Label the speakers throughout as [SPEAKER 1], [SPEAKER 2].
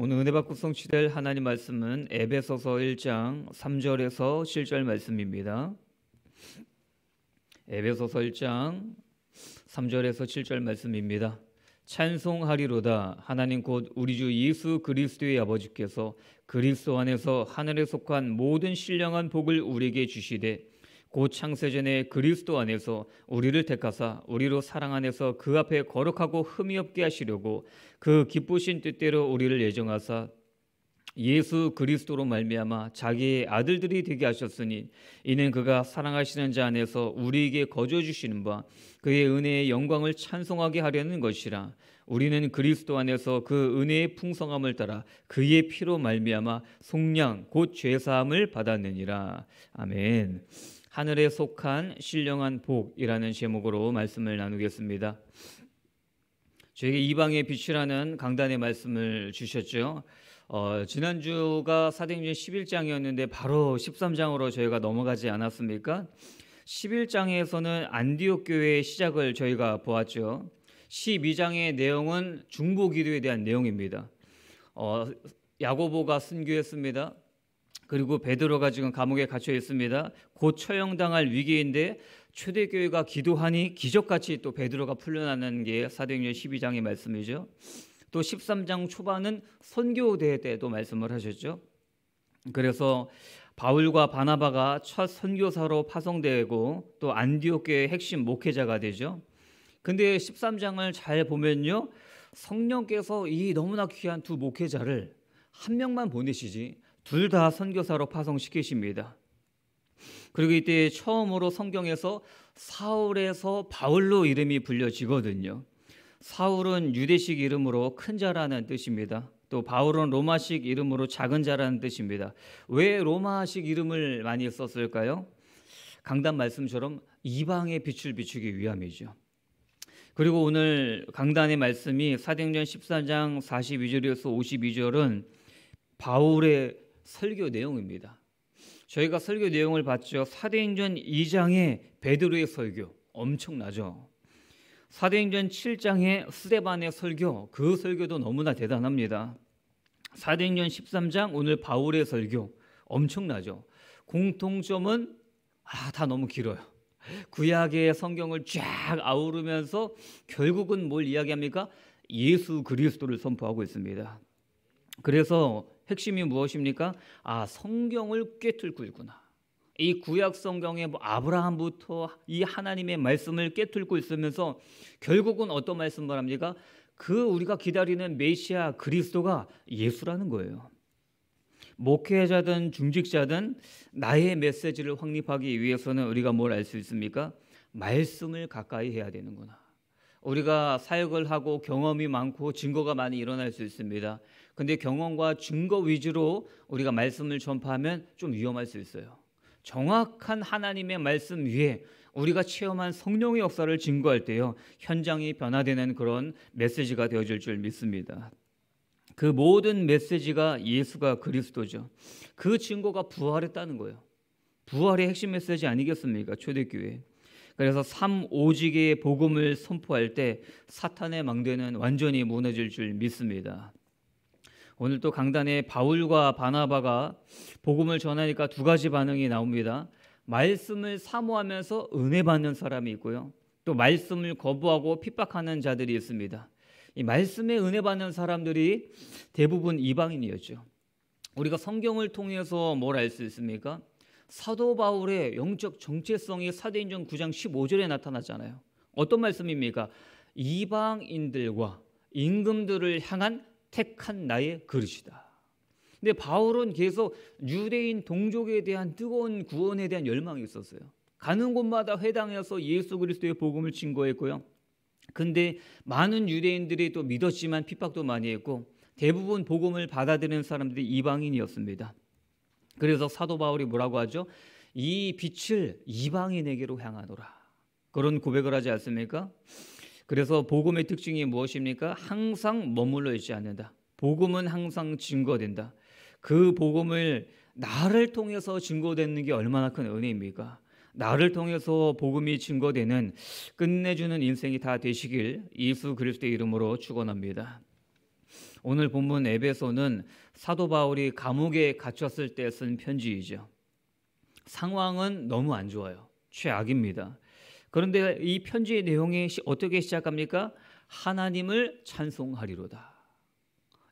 [SPEAKER 1] 오늘 은혜 받고 성취될 하나님 말씀은 에베소서 1장 3절에서 7절 말씀입니다. 에베소서 1장 3절에서 7절 말씀입니다. 찬송하리로다 하나님 곧 우리 주 예수 그리스도의 아버지께서 그리스도 안에서 하늘에 속한 모든 신령한 복을 우리에게 주시되 곧 창세전에 그리스도 안에서 우리를 택하사 우리로 사랑 안에서 그 앞에 거룩하고 흠이 없게 하시려고 그 기쁘신 뜻대로 우리를 예정하사 예수 그리스도로 말미암아 자기의 아들들이 되게 하셨으니 이는 그가 사랑하시는 자 안에서 우리에게 거저 주시는 바 그의 은혜의 영광을 찬송하게 하려는 것이라 우리는 그리스도 안에서 그 은혜의 풍성함을 따라 그의 피로 말미암아 속량 곧죄 사함을 받았느니라 아멘. 하늘에 속한 신령한 복이라는 제목으로 말씀을 나누겠습니다. 저에게 이방의 빛이라는 강단의 말씀을 주셨죠. 어, 지난주가 사도행전 11장이었는데 바로 13장으로 저희가 넘어가지 않았습니까? 11장에서는 안디옥 교회의 시작을 저희가 보았죠. 12장의 내용은 중보 기도에 대한 내용입니다. 어, 야고보가 순교했습니다. 그리고 베드로가 지금 감옥에 갇혀 있습니다. 곧 처형당할 위기인데 초대교회가 기도하니 기적같이 또 베드로가 풀려나는 게 사도행전 12장의 말씀이죠. 또 13장 초반은 선교대 때도 말씀을 하셨죠. 그래서 바울과 바나바가 첫 선교사로 파송되고 또 안디옥교의 핵심 목회자가 되죠. 근데 13장을 잘 보면요. 성령께서 이 너무나 귀한 두 목회자를 한 명만 보내시지 둘다 선교사로 파송시키십니다. 그리고 이때 처음으로 성경에서 사울에서 바울로 이름이 불려지거든요. 사울은 유대식 이름으로 큰 자라는 뜻입니다. 또 바울은 로마식 이름으로 작은 자라는 뜻입니다. 왜 로마식 이름을 많이 썼을까요? 강단 말씀처럼 이방의 빛을 비추기 위함이죠. 그리고 오늘 강단의 말씀이 사도행전 13장 42절에서 52절은 바울의 설교 내용입니다. 저희가 설교 내용을 봤죠. 사도행전 2장의 베드로의 설교 엄청나죠. 사도행전 7장의 스데반의 설교 그 설교도 너무나 대단합니다. 사도행전 13장 오늘 바울의 설교 엄청나죠. 공통점은 아, 다 너무 길어요. 구약의 성경을 쫙 아우르면서 결국은 뭘 이야기합니까? 예수 그리스도를 선포하고 있습니다. 그래서 핵심이 무엇입니까? 아, 성경을 꿰뚫고 있구나. 이 구약 성경의 뭐 아브라함부터 이 하나님의 말씀을 깨뚫고 있으면서 결국은 어떤 말씀을 합니까? 그 우리가 기다리는 메시아 그리스도가 예수라는 거예요. 목회자든 중직자든 나의 메시지를 확립하기 위해서는 우리가 뭘 알 수 있습니까? 말씀을 가까이 해야 되는구나. 우리가 사역을 하고 경험이 많고 증거가 많이 일어날 수 있습니다. 근데 경험과 증거 위주로 우리가 말씀을 전파하면 좀 위험할 수 있어요. 정확한 하나님의 말씀 위에 우리가 체험한 성령의 역사를 증거할 때요. 현장이 변화되는 그런 메시지가 되어질 줄 믿습니다. 그 모든 메시지가 예수가 그리스도죠. 그 증거가 부활했다는 거예요. 부활의 핵심 메시지 아니겠습니까? 초대교회. 그래서 삼오직의 복음을 선포할 때 사탄의 망대는 완전히 무너질 줄 믿습니다. 오늘 또 강단에 바울과 바나바가 복음을 전하니까 두 가지 반응이 나옵니다. 말씀을 사모하면서 은혜 받는 사람이 있고요. 또 말씀을 거부하고 핍박하는 자들이 있습니다. 이 말씀에 은혜 받는 사람들이 대부분 이방인이었죠. 우리가 성경을 통해서 뭘 알 수 있습니까? 사도 바울의 영적 정체성이 사도행전 9장 15절에 나타나잖아요. 어떤 말씀입니까? 이방인들과 임금들을 향한 택한 나의 그릇이다. 근데 바울은 계속 유대인 동족에 대한 뜨거운 구원에 대한 열망이 있었어요. 가는 곳마다 회당에서 예수 그리스도의 복음을 증거했고요. 근데 많은 유대인들이 또 믿었지만 핍박도 많이 했고 대부분 복음을 받아들이는 사람들이 이방인이었습니다. 그래서 사도 바울이 뭐라고 하죠? 이 빛을 이방인에게로 향하노라. 그런 고백을 하지 않습니까? 그래서 복음의 특징이 무엇입니까? 항상 머물러 있지 않는다. 복음은 항상 증거된다. 그 복음을 나를 통해서 증거되는 게 얼마나 큰 은혜입니까? 나를 통해서 복음이 증거되는 끝내주는 인생이 다 되시길 예수 그리스도의 이름으로 축원합니다. 오늘 본문 에베소는 사도 바울이 감옥에 갇혔을 때 쓴 편지이죠. 상황은 너무 안 좋아요. 최악입니다. 그런데 이 편지의 내용이 어떻게 시작합니까? 하나님을 찬송하리로다.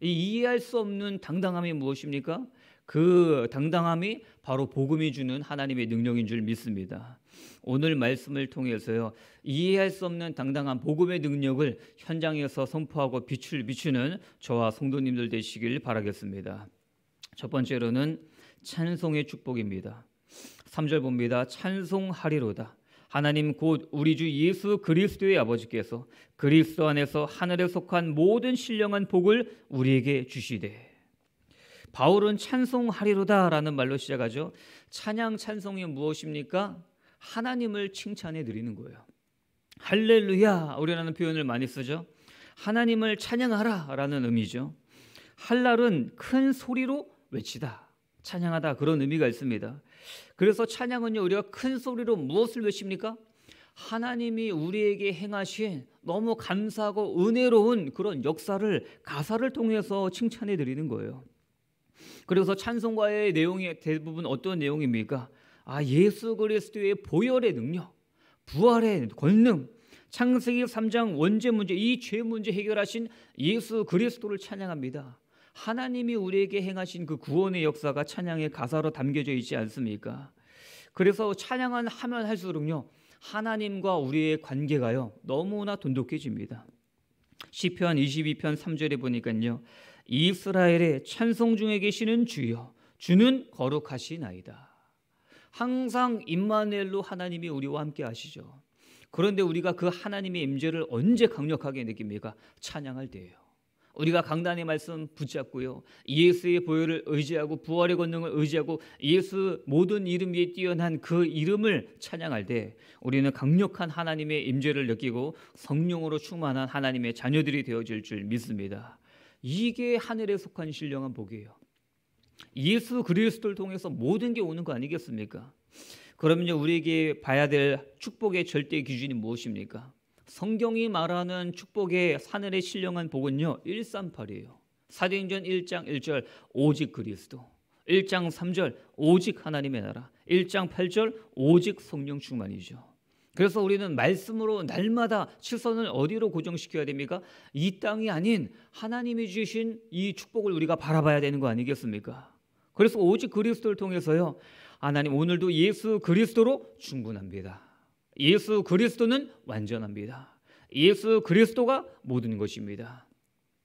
[SPEAKER 1] 이해할 수 없는 당당함이 무엇입니까? 그 당당함이 바로 복음이 주는 하나님의 능력인 줄 믿습니다. 오늘 말씀을 통해서요. 이해할 수 없는 당당한 복음의 능력을 현장에서 선포하고 빛을 비추는 저와 성도님들 되시길 바라겠습니다. 첫 번째로는 찬송의 축복입니다. 3절 봅니다. 찬송하리로다. 하나님 곧 우리 주 예수 그리스도의 아버지께서 그리스도 안에서 하늘에 속한 모든 신령한 복을 우리에게 주시되 바울은 찬송하리로다라는 말로 시작하죠. 찬양 찬송이 무엇입니까? 하나님을 칭찬해 드리는 거예요. 할렐루야 우리라는 표현을 많이 쓰죠. 하나님을 찬양하라라는 의미죠. 할랄은 큰 소리로 외치다, 찬양하다 그런 의미가 있습니다. 그래서 찬양은요 우리가 큰 소리로 무엇을 외칩니까? 하나님이 우리에게 행하신 너무 감사하고 은혜로운 그런 역사를 가사를 통해서 칭찬해 드리는 거예요. 그래서 찬송가의 내용이 대부분 어떤 내용입니까? 아 예수 그리스도의 보혈의 능력, 부활의 권능, 창세기 3장 원죄 문제 이 죄 문제 해결하신 예수 그리스도를 찬양합니다. 하나님이 우리에게 행하신 그 구원의 역사가 찬양의 가사로 담겨져 있지 않습니까? 그래서 찬양은 하면 할수록요. 하나님과 우리의 관계가요. 너무나 돈독해집니다. 시편 22편 3절에 보니까요. 이스라엘의 찬송 중에 계시는 주여 주는 거룩하시나이다. 항상 임마누엘로 하나님이 우리와 함께 하시죠. 그런데 우리가 그 하나님의 임재를 언제 강력하게 느낍니까? 찬양할 때예요. 우리가 강단의 말씀 붙잡고요. 예수의 보혈을 의지하고 부활의 권능을 의지하고 예수 모든 이름 위에 뛰어난 그 이름을 찬양할 때 우리는 강력한 하나님의 임재를 느끼고 성령으로 충만한 하나님의 자녀들이 되어질 줄 믿습니다. 이게 하늘에 속한 신령한 복이에요. 예수 그리스도를 통해서 모든 게 오는 거 아니겠습니까? 그러면 우리에게 봐야 될 축복의 절대 기준이 무엇입니까? 성경이 말하는 축복의 사늘에실령한 복은요. 138이에요. 사도행전 1장 1절 오직 그리스도 1장 3절 오직 하나님의 나라 1장 8절 오직 성령 충만이죠. 그래서 우리는 말씀으로 날마다 시선을 어디로 고정시켜야 됩니까? 이 땅이 아닌 하나님이 주신 이 축복을 우리가 바라봐야 되는 거 아니겠습니까? 그래서 오직 그리스도를 통해서요. 하나님 오늘도 예수 그리스도로 충분합니다. 예수 그리스도는 완전합니다. 예수 그리스도가 모든 것입니다.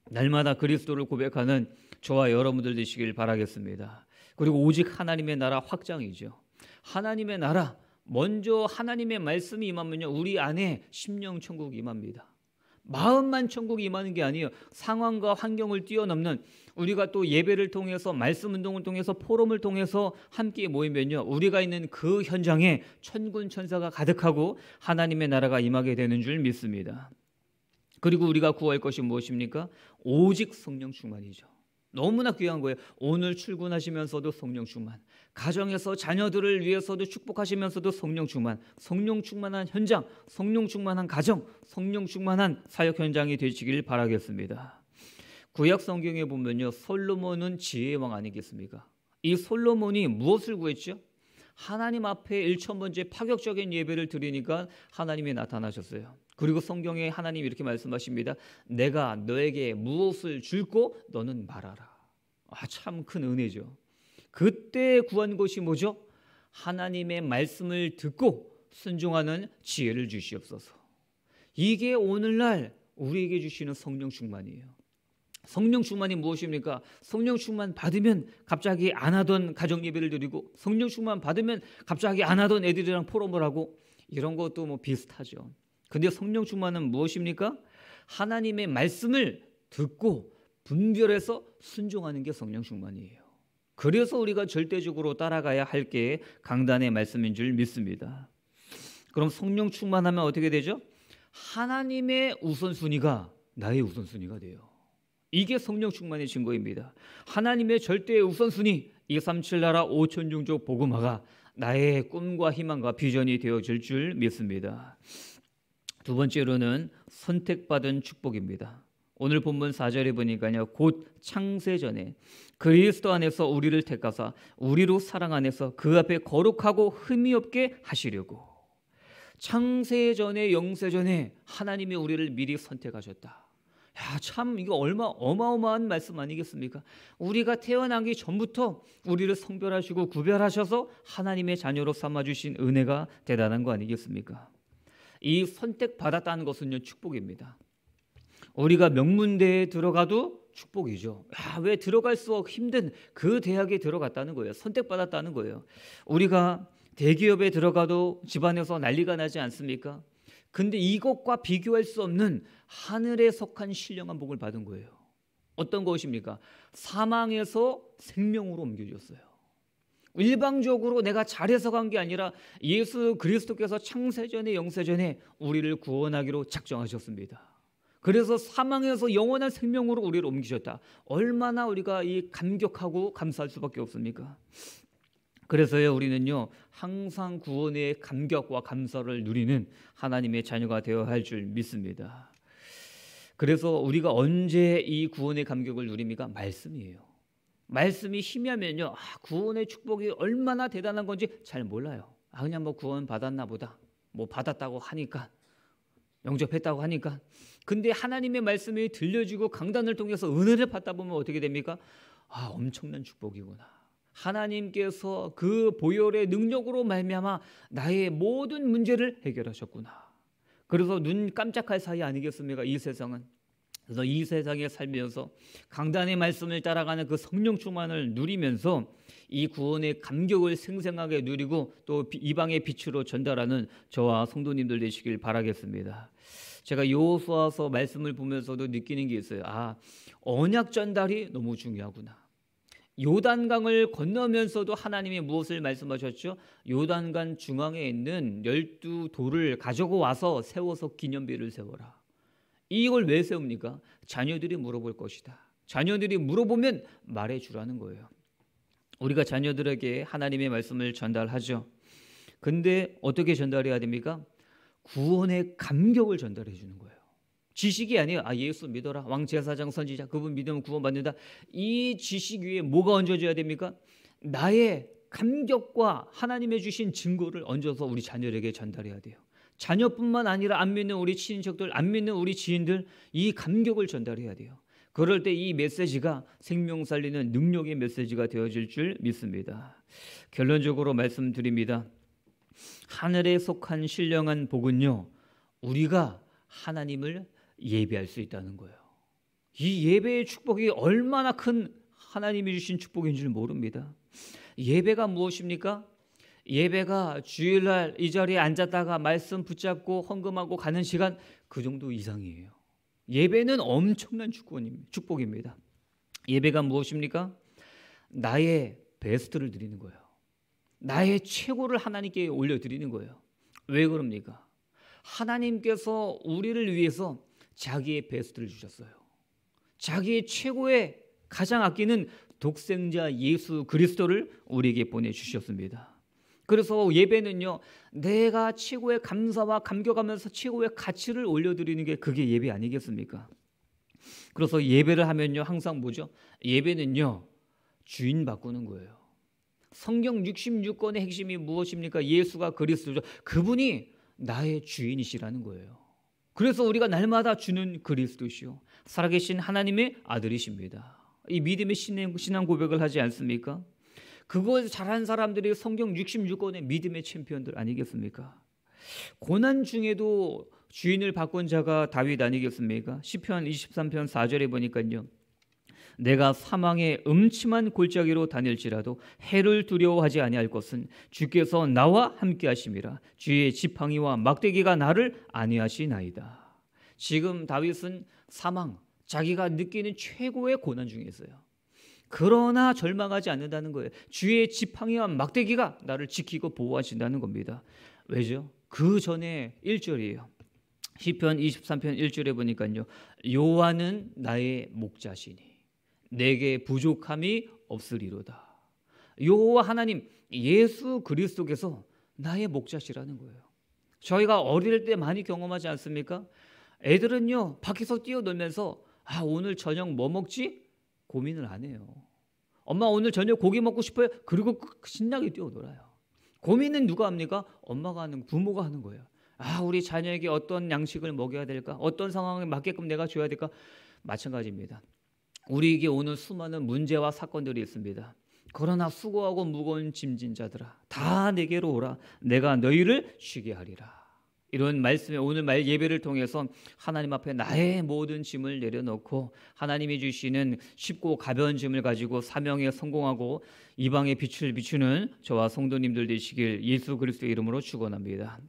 [SPEAKER 1] 날마다 그리스도를 고백하는 저와 여러분들 되시길 바라겠습니다. 그리고 오직 하나님의 나라 확장이죠. 하나님의 나라 먼저 하나님의 말씀이 임하면요 우리 안에 심령 천국이 임합니다. 마음만 천국에 임하는 게 아니에요. 상황과 환경을 뛰어넘는 우리가 또 예배를 통해서 말씀 운동을 통해서 포럼을 통해서 함께 모이면요. 우리가 있는 그 현장에 천군 천사가 가득하고 하나님의 나라가 임하게 되는 줄 믿습니다. 그리고 우리가 구할 것이 무엇입니까? 오직 성령 충만이죠. 너무나 귀한 거예요. 오늘 출근하시면서도 성령 충만. 가정에서 자녀들을 위해서도 축복하시면서도 성령 충만. 성령 충만한 현장, 성령 충만한 가정, 성령 충만한 사역 현장이 되시길 바라겠습니다. 구약 성경에 보면요. 솔로몬은 지혜의 왕 아니겠습니까? 이 솔로몬이 무엇을 구했죠? 하나님 앞에 일천번째 파격적인 예배를 드리니까 하나님이 나타나셨어요. 그리고 성경에 하나님이 이렇게 말씀하십니다. 내가 너에게 무엇을 줄고 너는 말하라. 아, 참 큰 은혜죠. 그때 구한 것이 뭐죠? 하나님의 말씀을 듣고 순종하는 지혜를 주시옵소서. 이게 오늘날 우리에게 주시는 성령 충만이에요. 성령 충만이 무엇입니까? 성령 충만 받으면 갑자기 안 하던 가정 예배를 드리고 성령 충만 받으면 갑자기 안 하던 애들이랑 포럼을 하고 이런 것도 뭐 비슷하죠. 근데 성령 충만은 무엇입니까? 하나님의 말씀을 듣고 분별해서 순종하는 게 성령 충만이에요. 그래서 우리가 절대적으로 따라가야 할 게 강단의 말씀인 줄 믿습니다. 그럼 성령 충만하면 어떻게 되죠? 하나님의 우선순위가 나의 우선순위가 돼요. 이게 성령 충만의 증거입니다. 하나님의 절대 우선순위 237 나라 5천 종족 복음화가 나의 꿈과 희망과 비전이 되어질 줄 믿습니다. 두 번째로는 선택받은 축복입니다. 오늘 본문 4절에 보니까요. 곧 창세 전에 그리스도 안에서 우리를 택하사 우리로 사랑 안에서 그 앞에 거룩하고 흠이 없게 하시려고 창세 전에 영세 전에 하나님이 우리를 미리 선택하셨다. 야, 참 이거 얼마 어마어마한 말씀 아니겠습니까? 우리가 태어나기 전부터 우리를 성별하시고 구별하셔서 하나님의 자녀로 삼아 주신 은혜가 대단한 거 아니겠습니까? 이 선택받았다는 것은요 축복입니다. 우리가 명문대에 들어가도 축복이죠. 야, 왜 들어갈수록 힘든 그 대학에 들어갔다는 거예요. 선택받았다는 거예요. 우리가 대기업에 들어가도 집안에서 난리가 나지 않습니까? 근데 이것과 비교할 수 없는 하늘에 속한 신령한 복을 받은 거예요. 어떤 것입니까? 사망에서 생명으로 옮겨졌어요. 일방적으로 내가 잘해서 간 게 아니라 예수 그리스도께서 창세전에 영세전에 우리를 구원하기로 작정하셨습니다. 그래서 사망에서 영원한 생명으로 우리를 옮기셨다. 얼마나 우리가 이 감격하고 감사할 수밖에 없습니까? 그래서요 우리는요 항상 구원의 감격과 감사를 누리는 하나님의 자녀가 되어야 할 줄 믿습니다. 그래서 우리가 언제 이 구원의 감격을 누립니까? 말씀이에요. 말씀이 심하면요 아, 구원의 축복이 얼마나 대단한 건지 잘 몰라요. 아 그냥 뭐 구원 받았나 보다. 뭐 받았다고 하니까 영접했다고 하니까. 근데 하나님의 말씀이 들려지고 강단을 통해서 은혜를 받다 보면 어떻게 됩니까? 아 엄청난 축복이구나. 하나님께서 그 보혈의 능력으로 말미암아 나의 모든 문제를 해결하셨구나. 그래서 눈 깜짝할 사이 아니겠습니까? 이 세상은. 그래서 이 세상에 살면서 강단의 말씀을 따라가는 그 성령 충만을 누리면서 이 구원의 감격을 생생하게 누리고 또 이방의 빛으로 전달하는 저와 성도님들 되시길 바라겠습니다. 제가 요호수아서 말씀을 보면서도 느끼는 게 있어요. 아, 언약 전달이 너무 중요하구나. 요단강을 건너면서도 하나님이 무엇을 말씀하셨죠? 요단강 중앙에 있는 열두 돌을 가지고 와서 세워서 기념비를 세워라. 이걸 왜 세웁니까? 자녀들이 물어볼 것이다. 자녀들이 물어보면 말해 주라는 거예요. 우리가 자녀들에게 하나님의 말씀을 전달하죠. 근데 어떻게 전달해야 됩니까? 구원의 감격을 전달해 주는 거예요. 지식이 아니에요. 아 예수 믿어라. 왕 제사장 선지자 그분 믿으면 구원받는다. 이 지식 위에 뭐가 얹어져야 됩니까? 나의 감격과 하나님의 주신 증거를 얹어서 우리 자녀에게 전달해야 돼요. 자녀뿐만 아니라 안 믿는 우리 친인척들, 안 믿는 우리 지인들 이 감격을 전달해야 돼요. 그럴 때 이 메시지가 생명 살리는 능력의 메시지가 되어질 줄 믿습니다. 결론적으로 말씀드립니다. 하늘에 속한 신령한 복은요. 우리가 하나님을 예배할 수 있다는 거예요. 이 예배의 축복이 얼마나 큰 하나님이 주신 축복인 줄 모릅니다. 예배가 무엇입니까? 예배가 주일날 이 자리에 앉았다가 말씀 붙잡고 헌금하고 가는 시간 그 정도 이상이에요. 예배는 엄청난 축복입니다. 예배가 무엇입니까? 나의 베스트를 드리는 거예요. 나의 최고를 하나님께 올려드리는 거예요. 왜 그럽니까? 하나님께서 우리를 위해서 자기의 베스트를 주셨어요. 자기의 최고의 가장 아끼는 독생자 예수 그리스도를 우리에게 보내주셨습니다. 그래서 예배는요, 내가 최고의 감사와 감격하면서 최고의 가치를 올려드리는 게 그게 예배 아니겠습니까? 그래서 예배를 하면요, 항상 뭐죠? 예배는요, 주인 바꾸는 거예요. 성경 66권의 핵심이 무엇입니까? 예수가 그리스도죠. 그분이 나의 주인이시라는 거예요. 그래서 우리가 날마다 주는 그리스도시요 살아계신 하나님의 아들이십니다. 이 믿음의 신앙 고백을 하지 않습니까? 그거 잘한 사람들이 성경 66권의 믿음의 챔피언들 아니겠습니까? 고난 중에도 주인을 바꾼 자가 다윗 아니겠습니까? 시편 23편 4절에 보니까요. 내가 사망의 음침한 골짜기로 다닐지라도 해를 두려워하지 아니할 것은 주께서 나와 함께 하심이라 주의 지팡이와 막대기가 나를 안위하시나이다. 지금 다윗은 사망, 자기가 느끼는 최고의 고난 중에 있어요. 그러나 절망하지 않는다는 거예요. 주의 지팡이와 막대기가 나를 지키고 보호하신다는 겁니다. 왜죠? 그 전에 1절이에요. 시편 23편 1절에 보니까요. 요한은 나의 목자시니 내게 부족함이 없으리로다. 여호와 하나님 예수 그리스도께서 나의 목자시라는 거예요. 저희가 어릴 때 많이 경험하지 않습니까? 애들은요 밖에서 뛰어놀면서 아 오늘 저녁 뭐 먹지 고민을 안 해요. 엄마 오늘 저녁 고기 먹고 싶어요. 그리고 그, 그 신나게 뛰어놀아요. 고민은 누가 합니까? 엄마가 하는 부모가 하는 거예요. 아 우리 자녀에게 어떤 양식을 먹여야 될까? 어떤 상황에 맞게끔 내가 줘야 될까? 마찬가지입니다. 우리에게 오는 수많은 문제와 사건들이 있습니다. 그러나 수고하고 무거운 짐진 자들아 다 내게로 오라 내가 너희를 쉬게 하리라. 이런 말씀에 오늘 말 예배를 통해서 하나님 앞에 나의 모든 짐을 내려놓고 하나님이 주시는 쉽고 가벼운 짐을 가지고 사명에 성공하고 이방의 빛을 비추는 저와 성도님들 되시길 예수 그리스도의 이름으로 축원합니다.